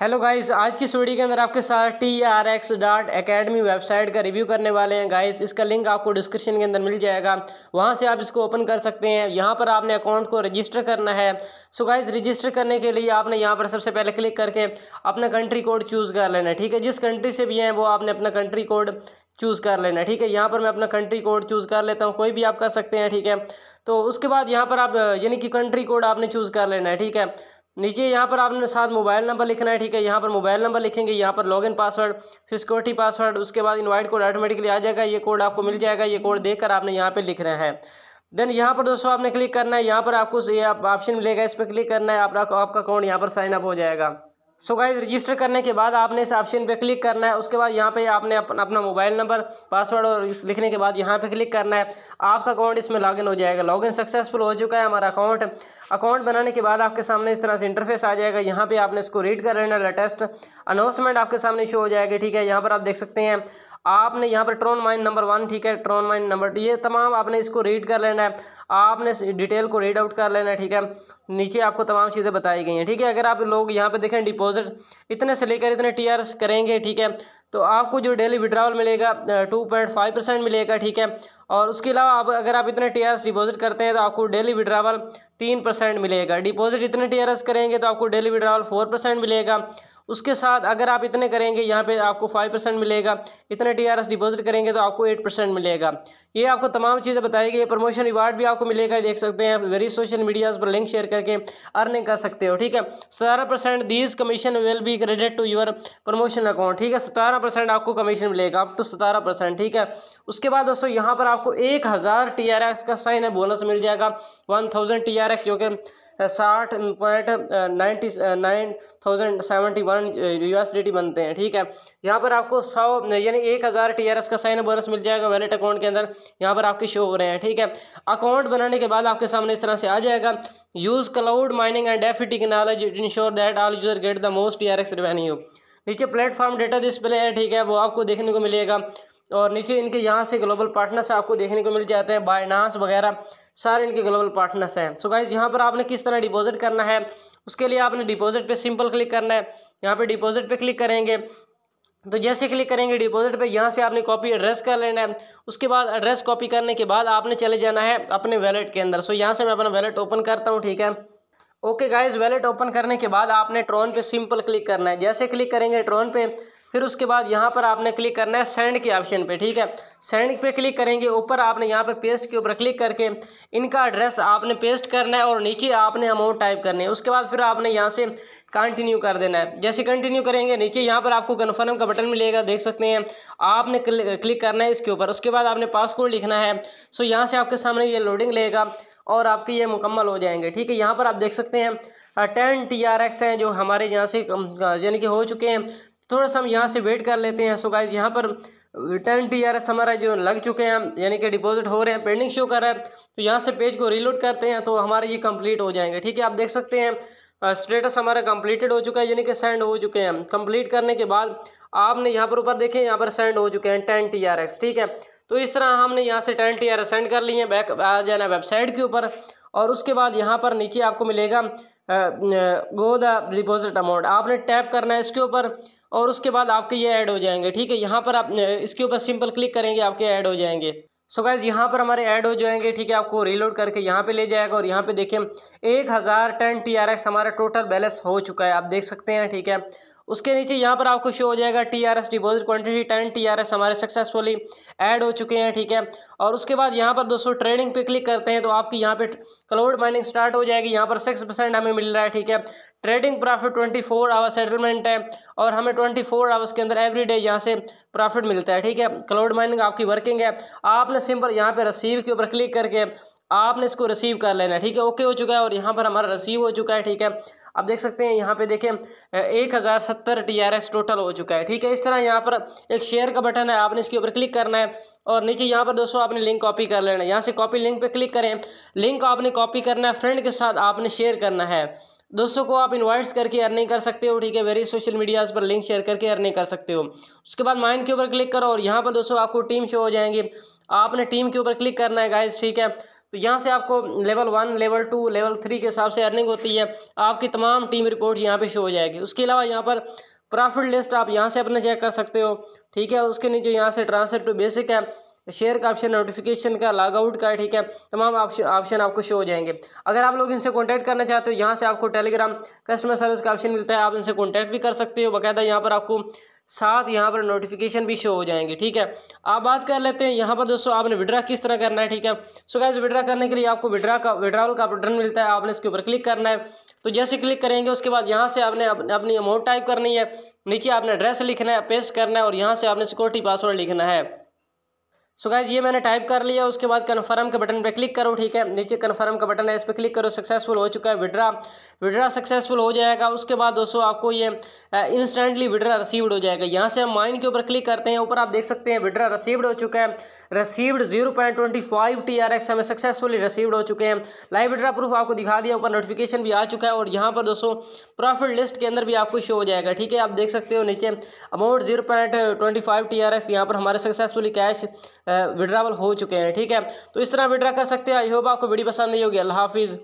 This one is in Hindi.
हेलो गाइस आज की इस के अंदर आपके साथ T R X dot academy website का रिव्यू करने वाले हैं गाइस इसका लिंक आपको डिस्क्रिप्शन के अंदर मिल जाएगा वहां से आप इसको ओपन कर सकते हैं यहां पर आपने अकाउंट को रजिस्टर करना है सो गाइस रजिस्टर करने के लिए आपने यहां पर सबसे पहले क्लिक करके अपना कंट्री कोड चूज़ कर लेना है ठीक है जिस कंट्री से भी हैं वो आपने अपना कंट्री कोड चूज़ कर लेना ठीक है यहाँ पर मैं अपना कंट्री कोड चूज़ कर लेता हूँ कोई भी आप कर सकते हैं ठीक है तो उसके बाद यहाँ पर आप यानी कि कंट्री कोड आपने चूज़ कर लेना है ठीक है नीचे यहाँ पर आपने साथ मोबाइल नंबर लिखना है ठीक है यहाँ पर मोबाइल नंबर लिखेंगे यहाँ पर लॉगिन पासवर्ड फिर सिक्योरिटी पासवर्ड उसके बाद इनवाइट कोड ऑटोमेटिकली आ जाएगा ये कोड आपको मिल जाएगा ये कोड देखकर आपने यहाँ पर लिख रहे हैं देन यहाँ पर दोस्तों आपने क्लिक करना है यहाँ पर आपको ये ऑप्शन मिलेगा इस पर क्लिक करना है आपका अकाउंट यहाँ पर साइनअप हो जाएगा सो गाइज रजिस्टर करने के बाद आपने इस ऑप्शन पे क्लिक करना है उसके बाद यहाँ पे आपने अपन, अपना मोबाइल नंबर पासवर्ड और लिखने के बाद यहाँ पे क्लिक करना है आपका अकाउंट इसमें लॉगिन हो जाएगा लॉगिन सक्सेसफुल हो चुका है हमारा अकाउंट अकाउंट बनाने के बाद आपके सामने इस तरह से इंटरफेस आ जाएगा यहाँ पे आपने इसको रीड कर लेना लेटेस्ट अनाउंसमेंट आपके सामने शो हो जाएगी ठीक है यहाँ पर आप देख सकते हैं आपने यहाँ पर ट्रोन माइन नंबर वन ठीक है ट्रोन माइन नंबर ये तमाम आपने इसको रीड कर लेना है आपने डिटेल को रीड आउट कर लेना है ठीक है नीचे आपको तमाम चीज़ें बताई गई हैं ठीक है अगर आप लोग यहाँ पे देखें डिपॉजिट इतने से लेकर इतने टी करेंगे ठीक है तो आपको जो डेली विड्रावल मिलेगा टू पॉइंट फाइव परसेंट मिलेगा ठीक है और उसके अलावा आप अगर आप इतने टी डिपॉजिट करते हैं तो आपको डेली विड्रावल तीन परसेंट मिलेगा डिपॉजिट इतने टी करेंगे तो आपको डेली विड्रावल फोर परसेंट मिलेगा उसके साथ अगर आप इतने करेंगे यहाँ पे आपको फाइव परसेंट मिलेगा इतने टीआरएस डिपॉजिट करेंगे तो आपको एट परसेंट मिलेगा ये आपको तमाम चीज़ें बताएगी ये प्रमोशन रिवार्ड भी आपको मिलेगा देख सकते हैं वेरी सोशल मीडियाज़ पर लिंक शेयर करके अर्निंग कर सकते हो ठीक है सतारह percent these commission will be credit to your promotion account ठीक है सतारह परसेंट आपको कमीशन मिलेगा अप टू सतारह परसेंट ठीक है उसके बाद दोस्तों यहाँ पर आपको एक हज़ार टी आर एक्स का साइन है बोनस मिल जाएगा one thousand T R X जो कि साठ point ninety nine thousand seventy one U बनते हैं ठीक है यहाँ पर आपको सौ यानी एक हज़ार टी का साइन बोनस मिल जाएगा वैलेट अकाउंट के अंदर यहाँ पर आपके शो हो रहे हैं ठीक है अकाउंट बनाने के बाद आपके सामने इस तरह से आ जाएगा use cloud mining and F technology ensure that all user get the most T R revenue नीचे प्लेटफॉर्म डेटा डिस्प्ले है ठीक है वो आपको देखने को मिलेगा और नीचे इनके यहाँ से ग्लोबल पार्टनर्स आपको देखने को मिल जाते हैं बायनास वगैरह सारे इनके ग्लोबल पार्टनर्स हैं सो गाइज यहाँ पर आपने किस तरह डिपॉजिट करना है उसके लिए आपने डिपॉजिट पे सिंपल क्लिक करना है यहाँ पे डिपॉजिट पे क्लिक करेंगे तो जैसे क्लिक करेंगे डिपॉजिट पे यहाँ से आपने कॉपी एड्रेस कर लेना है उसके बाद एड्रेस कॉपी करने के बाद आपने चले जाना है अपने वैलेट के अंदर सो यहाँ से मैं अपना वैलेट ओपन करता हूँ ठीक है ओके गाइज वैलेट ओपन करने के बाद आपने ट्रोन पे सिंपल क्लिक करना है जैसे क्लिक करेंगे ट्रॉन पे फिर उसके बाद यहाँ पर आपने क्लिक करना है सेंड के ऑप्शन पे ठीक है सेंड पे क्लिक करेंगे ऊपर आपने यहाँ पे पेस्ट के ऊपर क्लिक करके इनका एड्रेस आपने पेस्ट करना है और नीचे आपने अमाउंट टाइप करना है उसके बाद फिर आपने यहाँ से कंटिन्यू कर देना है जैसे कंटिन्यू करेंगे नीचे यहाँ पर आपको कन्फर्म का बटन मिलेगा देख सकते हैं आपने क्लिक करना है इसके ऊपर उसके बाद आपने पासकोड लिखना है सो यहाँ से आपके सामने ये लोडिंग लेगा और आपके ये मुकम्मल हो जाएंगे ठीक है यहाँ पर आप देख सकते हैं टेन टी आर एक्स हैं जो हमारे यहाँ से यानी कि हो चुके हैं थोड़ा सा हम यहाँ से वेट कर लेते हैं सो गाइज यहाँ पर रिटर्न टी आर एस हमारा जो लग चुके हैं यानी कि डिपॉजिट हो रहे हैं पेंडिंग शो कर रहा है तो यहाँ से पेज को रीलोड करते हैं तो हमारे ये कंप्लीट हो जाएंगे ठीक है आप देख सकते हैं स्टेटस uh, हमारा कंप्लीटेड हो चुका है यानी कि सेंड हो चुके हैं कंप्लीट करने के बाद आपने यहाँ पर ऊपर देखें यहाँ पर सेंड हो चुके हैं टेन टी आर एक्स ठीक है तो इस तरह हमने यहाँ से ten T R S send कर लिए हैं बैक आ जाना है वेबसाइट के ऊपर और उसके बाद यहाँ पर नीचे आपको मिलेगा गो द डिपॉजिट अमाउंट आपने टैप करना है इसके ऊपर और उसके बाद आपके ये ऐड हो जाएंगे ठीक है यहाँ पर आप इसके ऊपर सिंपल क्लिक करेंगे आपके ऐड हो जाएंगे सो गैस गाइज यहाँ पर हमारे ऐड हो जाएंगे ठीक है आपको रीलोड करके यहाँ पे ले जाएगा और यहाँ पे देखें एक हज़ार टन टी हमारा टोटल बैलेंस हो चुका है आप देख सकते हैं ठीक है उसके नीचे यहाँ पर आपको शो हो जाएगा T R S deposit quantity ten T R S हमारे सक्सेसफुली ऐड हो चुके हैं ठीक है और उसके बाद यहाँ पर दोस्तों ट्रेडिंग पे क्लिक करते हैं तो आपकी यहाँ पे क्लाउड माइनिंग स्टार्ट हो जाएगी यहाँ पर सिक्स परसेंट हमें मिल रहा है ठीक है trading profit twenty four hours settlement है और हमें ट्वेंटी फोर आवर्स के अंदर एवरी डे यहाँ से प्रॉफिट मिलता है ठीक है क्लाउड माइनिंग आपकी वर्किंग है आपने सिंपल यहाँ पर रसीव के ऊपर क्लिक करके आपने इसको रिसीव कर लेना है ठीक है ओके हो चुका है और यहाँ पर हमारा रिसीव हो चुका है ठीक है अब देख सकते हैं यहाँ पे देखें एक हज़ार सत्तर टी आर एस टोटल हो चुका है ठीक है इस तरह यहाँ पर एक शेयर का बटन है आपने इसके ऊपर क्लिक करना है और नीचे यहाँ पर दोस्तों आपने लिंक कॉपी कर लेना है यहाँ से कॉपी लिंक पर क्लिक करें लिंक आपने कॉपी करना है फ्रेंड के साथ आपने शेयर करना है दोस्तों को आप इनवाइट्स करके अर्निंग कर सकते हो ठीक है वेरी सोशल मीडियाज़ पर लिंक शेयर करके अर्निंग कर सकते हो उसके बाद माइंड के ऊपर क्लिक करो और यहाँ पर दोस्तों आपको टीम शो हो जाएंगी आपने टीम के ऊपर क्लिक करना है गाइज ठीक है तो यहाँ से आपको level one level two level three के हिसाब से अर्निंग होती है आपकी तमाम टीम रिपोर्ट यहाँ पे शो हो जाएगी उसके अलावा यहाँ पर प्रॉफिट लिस्ट आप यहाँ से अपने चेक कर सकते हो ठीक है उसके नीचे यहाँ से ट्रांसफर टू बेसिक है शेयर का ऑप्शन नोटिफिकेशन का लॉगआउट का ठीक है तमाम ऑप्शन आपको शो हो जाएंगे अगर आप लोग इनसे कॉन्टैक्ट करना चाहते हो यहाँ से आपको टेलीग्राम कस्टमर सर्विस का ऑप्शन मिलता है आप इनसे कॉन्टैक्ट भी कर सकते हो बाकायदा यहाँ पर आपको साथ यहाँ पर नोटिफिकेशन भी शो हो जाएंगे ठीक है आप बात कर लेते हैं यहाँ पर दोस्तों आपने विड्रा किस तरह करना है ठीक है सो गैस विड्रा करने के लिए आपको विड्रा का विड्रावल का बटन मिलता है आपने इसके ऊपर क्लिक करना है तो जैसे क्लिक करेंगे उसके बाद यहाँ से आपने अपनी अमाउंट टाइप करनी है नीचे आपने एड्रेस लिखना है पेस्ट करना है और यहाँ से आपने सिक्योरिटी पासवर्ड लिखना है सो गाइज ये मैंने टाइप कर लिया उसके बाद कन्फर्म के बटन पे क्लिक करो ठीक है नीचे कन्फर्म का बटन है इस पर क्लिक करो सक्सेसफुल हो चुका है विड्रा विड्रा सक्सेसफुल हो जाएगा उसके बाद दोस्तों आपको ये इंस्टेंटली विड्रा रिसीव्ड हो जाएगा यहाँ से हम माइन के ऊपर क्लिक करते हैं ऊपर आप देख सकते हैं विड्रा रिसीव्ड हो चुका है received zero point twenty five T R X हमें सक्सेसफुली रिसीव्ड हो चुके हैं लाइव विड्रा प्रूफ आपको दिखा दिया ऊपर नोटिफिकेशन भी आ चुका है और यहाँ पर दोस्तों प्रॉफिट लिस्ट के अंदर भी आपको शो हो जाएगा ठीक है आप देख सकते हो नीचे amount zero point twenty five T R X यहाँ पर हमारे सक्सेसफुली कैश विड्रावल हो चुके हैं ठीक है तो इस तरह विड्रा कर सकते हैं आई होप आपको वीडियो पसंद नहीं होगी अल्लाह हाफिज़